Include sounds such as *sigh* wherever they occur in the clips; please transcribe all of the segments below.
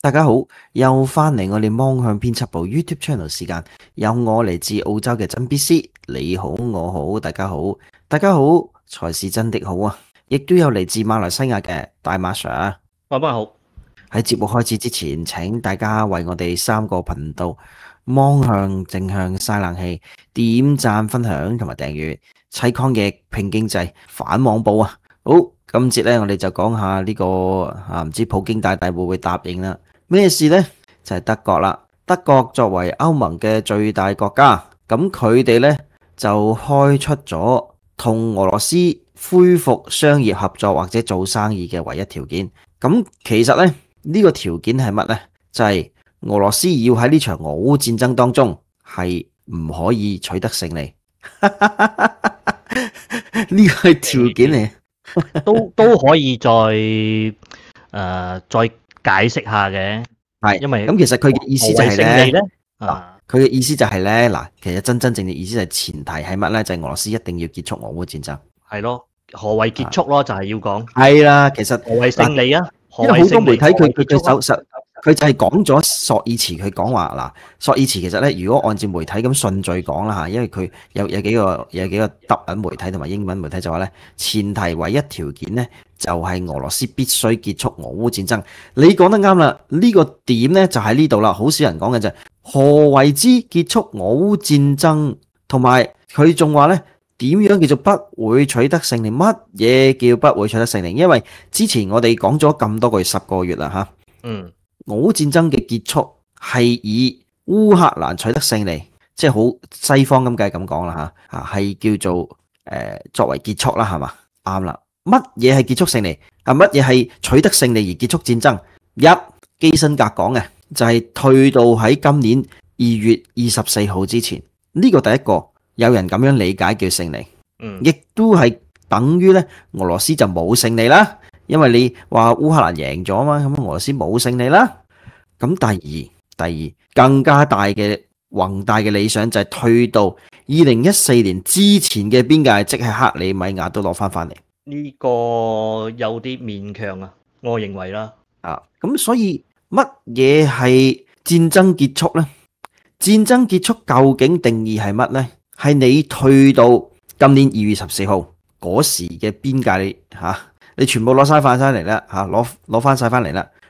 大家好，又翻嚟我哋芒向编辑部 YouTube channel 时间，有我嚟自澳洲嘅真 B C，你好我好大家好，大家好才是真的好啊！亦都有嚟自马来西亚嘅大马 Sir，爸爸好。喺节目开始之前，请大家为我哋三个频道芒向正向晒冷气点赞、分享同埋订阅，砌抗疫拼经济反网暴啊！好，今节咧我哋就讲下呢个啊，唔知普京大帝会唔会答应啦？咩事呢？就系德国啦。德国作为欧盟嘅最大国家，咁佢哋呢就开出咗同俄罗斯恢复商业合作或者做生意嘅唯一条件。咁其实呢，呢个条件系乜呢？就系俄罗斯要喺呢场俄乌战争当中系唔可以取得胜利。*laughs* 呢个系条件嚟，都都可以再诶再。解釋下嘅系，因為咁其實佢嘅意思就係咧，啊，佢嘅意思就係咧，嗱，其實真真正正意思就係前提係乜咧？就係俄羅斯一定要結束俄乌戰爭。係咯，何為結束咯？就係要講係啦。其實何為胜利啊？因為好多媒體佢佢首手佢就係講咗索爾茨，佢講話嗱，索爾茨其實咧，如果按照媒體咁順序講啦嚇，因為佢有有幾個有幾個德文媒體同埋英文媒體就話咧，前提唯一條件咧就係俄羅斯必須結束俄烏戰爭。你講得啱啦，呢個點咧就喺呢度啦。好少人講嘅就係何為之結束俄烏戰爭，同埋佢仲話咧點樣叫做不會取得勝利？乜嘢叫不會取得勝利？因為之前我哋講咗咁多個月十個月啦嚇，嗯。俄戰爭嘅結束係以烏克蘭取得勝利，即係好西方咁計咁講啦吓，啊係叫做誒作為結束啦係嘛？啱啦，乜嘢係結束勝利？係乜嘢係取得勝利而結束戰爭？一基辛格講嘅就係退到喺今年二月二十四號之前，呢個第一個有人咁樣理解叫勝利，嗯，亦都係等於咧，俄羅斯就冇勝利啦，因為你話烏克蘭贏咗啊嘛，咁俄羅斯冇勝利啦。咁第二，第二更加大嘅宏大嘅理想就系退到二零一四年之前嘅边界，即系克里米亚都攞翻翻嚟。呢个有啲勉强啊，我认为啦。啊，咁所以乜嘢系战争结束呢？战争结束究竟定义系乜呢？系你退到今年二月十四号嗰时嘅边界，吓，你全部攞晒翻晒嚟啦，吓，攞攞翻晒翻嚟啦。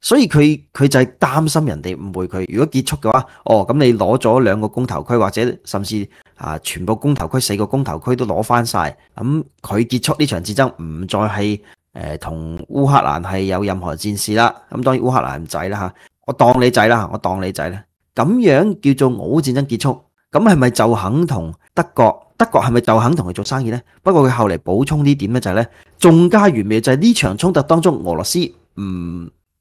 所以佢佢就系担心人哋误会佢。如果结束嘅话，哦咁你攞咗两个公投区，或者甚至啊全部公投区四个公投区都攞翻晒，咁佢结束呢场战争唔再系诶同乌克兰系有任何战事啦。咁当然乌克兰唔仔啦吓，我当你仔啦，我当你仔啦。咁样叫做我战争结束，咁系咪就肯同德国德国系咪就肯同佢做生意呢？不过佢后嚟补充呢点咧就系咧，仲加完美就系呢场冲突当中俄罗斯唔。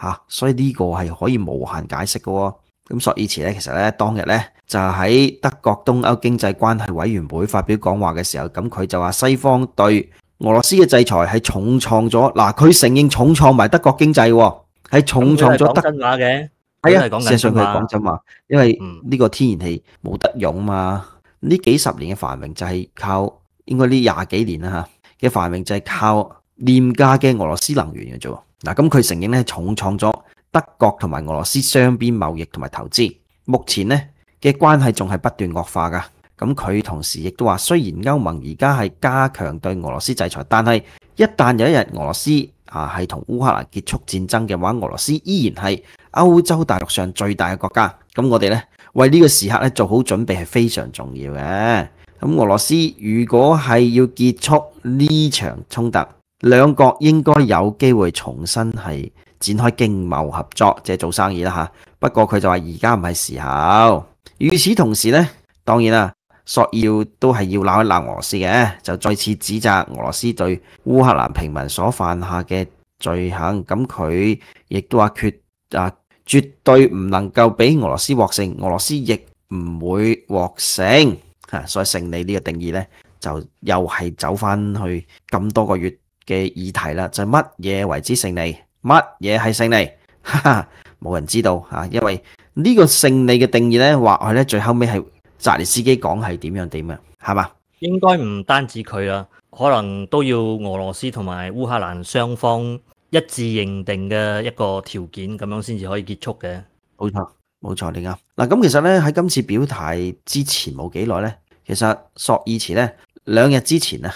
吓，所以呢个系可以无限解释嘅。咁索尔茨咧，其实咧当日咧就喺德国东欧经济关系委员会发表讲话嘅时候，咁佢就话西方对俄罗斯嘅制裁系重创咗。嗱，佢承认重创埋德国经济，系重创咗德价嘅。系啊，事实上佢讲真话，因为呢个天然气冇得用嘛。呢几十年嘅繁荣就系靠，应该呢廿几年啦吓嘅繁荣就系靠廉价嘅俄罗斯能源嘅啫。嗱，咁佢承认咧重创咗德国同埋俄罗斯双边贸易同埋投资，目前咧嘅关系仲系不断恶化噶。咁佢同时亦都话，虽然欧盟而家系加强对俄罗斯制裁，但系一旦有一日俄罗斯啊系同乌克兰结束战争嘅话，俄罗斯依然系欧洲大陆上最大嘅国家。咁我哋咧为呢个时刻咧做好准备系非常重要嘅。咁俄罗斯如果系要结束呢场冲突，两国应该有机会重新系展开经贸合作，即系做生意啦吓。不过佢就话而家唔系时候。与此同时呢，当然啦，索要都系要闹一闹俄罗斯嘅，就再次指责俄罗斯对乌克兰平民所犯下嘅罪行。咁佢亦都话决啊，绝对唔能够俾俄罗斯获胜，俄罗斯亦唔会获胜吓。所以胜利呢个定义呢，就又系走翻去咁多个月。嘅議題啦，就乜嘢為之勝利，乜嘢係勝利，*laughs* 哈哈，冇人知道啊！因為呢個勝利嘅定義咧，話系咧最後尾係泽连斯基講係點樣點樣，係嘛？應該唔單止佢啊，可能都要俄羅斯同埋烏克蘭雙方一致認定嘅一個條件咁樣先至可以結束嘅。冇錯，冇錯，你啱。嗱咁其實咧喺今次表态之前冇幾耐咧，其實索爾茨咧兩日之前啊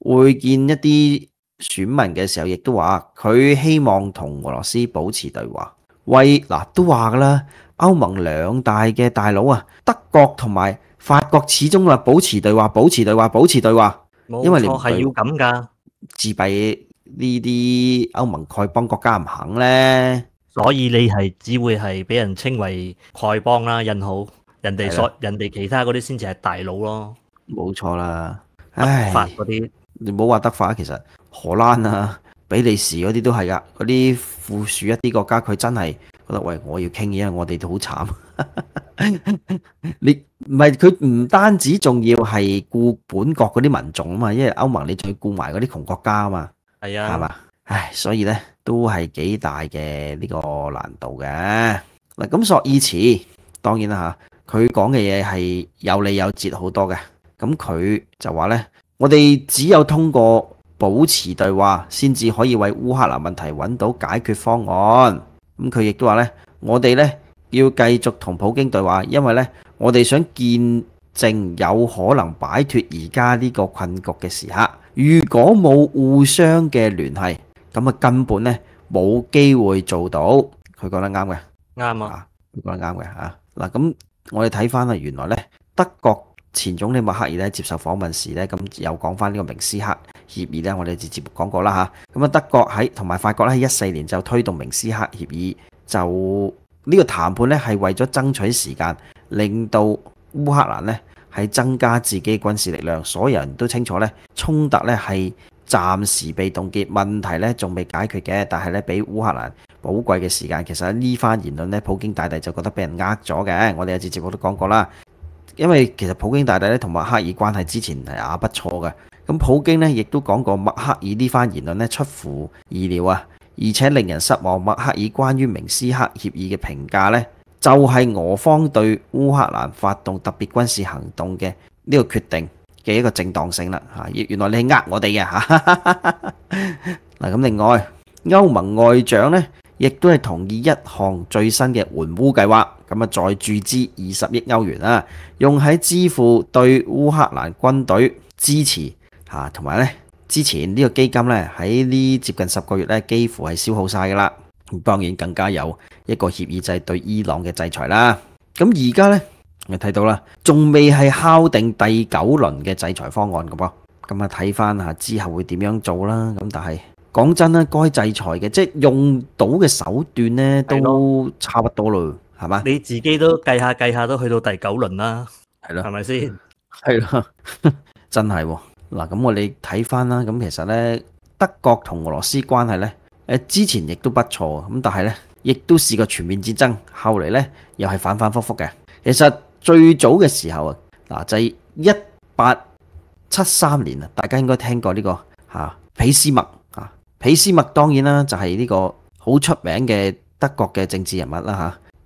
會見一啲。選民嘅時候，亦都話佢希望同俄羅斯保持對話。喂，嗱都話噶啦，歐盟兩大嘅大佬啊，德國同埋法國，始終話保持對話，保持對話，保持對話。為你係要咁噶。自閉呢啲歐盟丐邦國家唔肯咧，所以你係只會係俾人稱為丐邦啦，印好人哋所人哋其他嗰啲先至係大佬咯。冇錯啦，德法嗰啲，你唔好話德法其實。荷蘭啊、比利時嗰啲都係噶，嗰啲富庶一啲國家，佢真係覺得喂，我要傾嘢，我哋都好慘。*laughs* 你唔係佢唔單止仲要係顧本國嗰啲民眾啊嘛，因為歐盟你仲要顧埋嗰啲窮國家啊嘛，係啊，係嘛？唉，所以咧都係幾大嘅呢個難度嘅嗱。咁索爾茨當然啦嚇，佢講嘅嘢係有理有節好多嘅。咁佢就話咧，我哋只有通過。保持對話先至可以為烏克蘭問題揾到解決方案。咁佢亦都話呢，我哋呢要繼續同普京對話，因為呢我哋想見證有可能擺脱而家呢個困局嘅時刻。如果冇互相嘅聯繫，咁啊根本呢冇機會做到。佢講得啱嘅，啱啊，佢講得啱嘅嗱咁我哋睇翻啦，原來呢德國。前總理默克爾咧接受訪問時咧，咁又講翻呢個明斯克協議咧，我哋直接講過啦嚇。咁啊德國喺同埋法國咧，喺一四年就推動明斯克協議，就呢個談判咧係為咗爭取時間，令到烏克蘭咧係增加自己軍事力量。所有人都清楚咧，衝突咧係暫時被凍結，問題咧仲未解決嘅，但係咧俾烏克蘭寶貴嘅時間。其實喺呢番言論咧，普京大帝就覺得俾人呃咗嘅。我哋有直节目都講過啦。因為其實普京大帝咧同默克爾關係之前係也不錯嘅，咁普京咧亦都講過默克爾呢番言論咧出乎意料啊，而且令人失望。默克爾關於明斯克協議嘅評價咧，就係俄方對烏克蘭發動特別軍事行動嘅呢個決定嘅一個正當性啦原來你係呃我哋嘅嗱咁另外，歐盟外長咧亦都係同意一項最新嘅援烏計劃。咁啊，再注资二十亿欧元啦，用喺支付对乌克兰军队支持吓，同埋咧之前呢个基金咧喺呢接近十个月咧几乎系消耗晒噶啦，当然更加有一个协议就系对伊朗嘅制裁啦。咁而家咧，你睇到啦，仲未系敲定第九轮嘅制裁方案噶噃。咁啊，睇翻吓之后会点样做啦？咁但系讲真啦，该制裁嘅即系用到嘅手段咧都差不多咯。系嘛？你自己都計下計下，都去到第九輪啦。系咯，係咪先？係啦，*laughs* 真係嗱。咁我哋睇翻啦。咁其實咧，德國同俄羅斯關係咧，诶，之前亦都不錯咁，但係咧，亦都試過全面戰爭。後嚟咧，又係反反覆覆嘅。其實最早嘅時候啊，嗱就係一八七三年啊，大家應該聽過呢個吓俾斯麦啊。俾斯麦當然啦，就係呢個好出名嘅德國嘅政治人物啦嚇。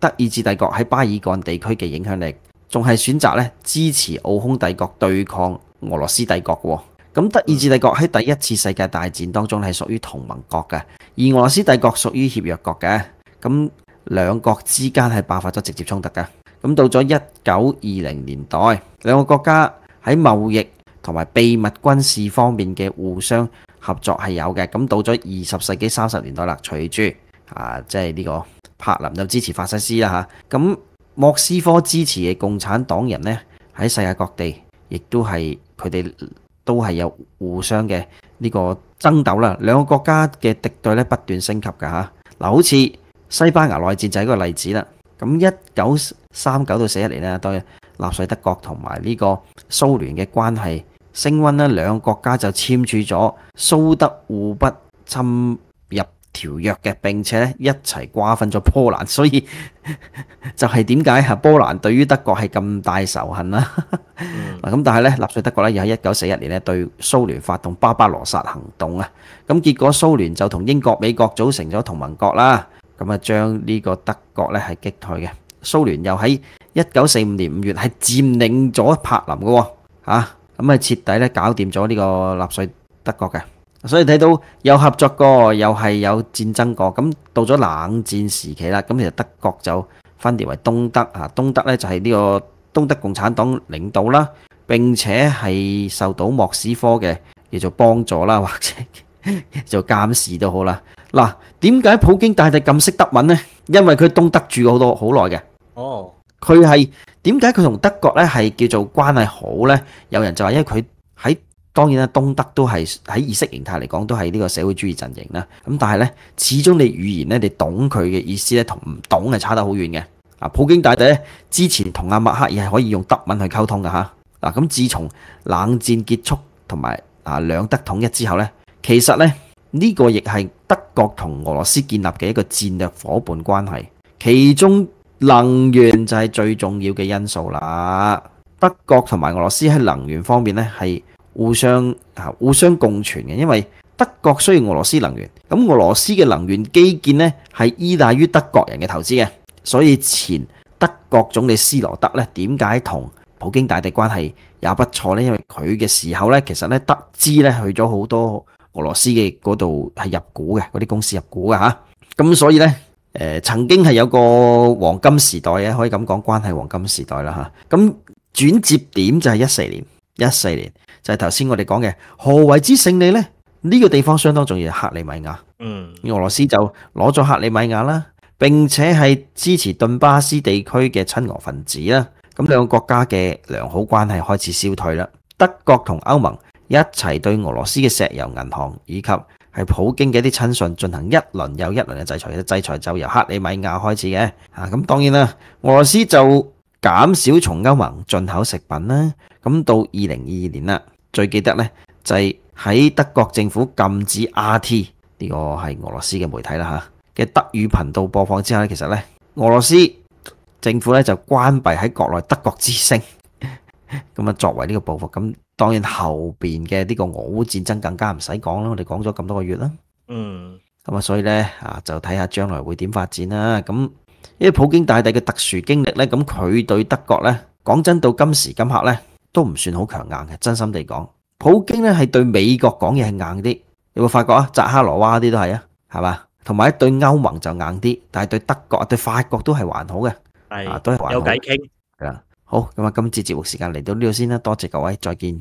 德意志帝國喺巴爾干地區嘅影響力，仲係選擇咧支持奧匈帝國對抗俄羅斯帝國。咁德意志帝國喺第一次世界大戰當中係屬於同盟國嘅，而俄羅斯帝國屬於協約國嘅。咁兩國之間係爆發咗直接衝突嘅。咁到咗一九二零年代，兩個國家喺貿易同埋秘密軍事方面嘅互相合作係有嘅。咁到咗二十世紀三十年代啦，随住。啊，即係呢個柏林就支持法西斯啦嚇，咁莫斯科支持嘅共產黨人呢，喺世界各地亦都係佢哋都係有互相嘅呢個爭鬥啦。兩個國家嘅敵對咧不斷升級㗎。嚇，嗱好似西班牙內戰就係一個例子啦。咁一九三九到四一年呢，對納粹德國同埋呢個蘇聯嘅關係升温啦，兩個國家就簽署咗蘇德互不侵入。条约嘅，并且一齐瓜分咗波兰，所以 *laughs* 就系点解啊波兰对于德国系咁大仇恨啦。*laughs* 嗱咁但系咧，纳粹德国咧又喺一九四一年咧对苏联发动巴巴罗萨行动啊，咁结果苏联就同英国、美国组成咗同盟国啦，咁啊将呢个德国咧系击退嘅。苏联又喺一九四五年五月系占领咗柏林嘅，吓咁啊彻底咧搞掂咗呢个纳粹德国嘅。所以睇到有合作過，又係有戰爭過。咁到咗冷戰時期啦，咁其實德國就分為東德啊，東德咧就係呢個東德共產黨領導啦，並且係受到莫斯科嘅叫做幫助啦，*laughs* 或者做監視都好啦。嗱，點解普京大帝咁識德文呢？因為佢東德住好多好耐嘅。哦，佢係點解佢同德國咧係叫做關係好呢？有人就話因為佢。當然啦，東德都係喺意識形態嚟講，都係呢個社會主義陣營啦。咁但係呢，始終你語言呢，你懂佢嘅意思呢，同唔懂係差得好遠嘅。啊，普京大帝呢，之前同阿默克爾係可以用德文去溝通㗎。嚇。嗱，咁自從冷戰結束同埋啊兩德統一之後呢，其實呢，呢個亦係德國同俄羅斯建立嘅一個戰略伙伴關係，其中能源就係最重要嘅因素啦。德國同埋俄羅斯喺能源方面呢，係。互相啊，互相共存嘅，因為德國需要俄羅斯能源，咁俄羅斯嘅能源基建呢係依賴於德國人嘅投資嘅，所以前德國總理斯羅德呢點解同普京大帝關係也不錯呢？因為佢嘅時候呢，其實呢德知呢去咗好多俄羅斯嘅嗰度係入股嘅，嗰啲公司入股嘅吓，咁所以呢。诶，曾經係有個黃金時代嘅，可以咁講關係黃金時代啦吓。咁轉折點就係一四年。一四年就系头先我哋讲嘅何为之胜利呢？呢个地方相当重要，克里米亚，嗯，俄罗斯就攞咗克里米亚啦，并且系支持顿巴斯地区嘅亲俄分子啦。咁两个国家嘅良好关系开始消退啦。德国同欧盟一齐对俄罗斯嘅石油银行以及系普京嘅一啲亲信进行一轮又一轮嘅制裁，嘅制裁就由克里米亚开始嘅。啊，咁当然啦，俄罗斯就。减少从欧盟进口食品啦，咁到二零二二年啦，最记得呢就系喺德国政府禁止 RT 呢个系俄罗斯嘅媒体啦吓嘅德语频道播放之后呢，其实呢俄罗斯政府呢就关闭喺国内德国之声，咁啊作为呢个报复，咁当然后边嘅呢个俄乌战争更加唔使讲啦，我哋讲咗咁多个月啦，嗯，咁啊所以呢，啊就睇下将来会点发展啦，咁。因为普京大帝嘅特殊经历呢，咁佢对德国呢，讲真到今时今刻呢，都唔算好强硬嘅。真心地讲，普京呢系对美国讲嘢系硬啲，有冇发觉啊？扎哈罗娃啲都系啊，系嘛？同埋对欧盟就硬啲，但系对德国、对法国都系还好嘅，系都系有偈倾。系啊，好咁啊，今次节目时间嚟到呢度先啦，多谢各位，再见。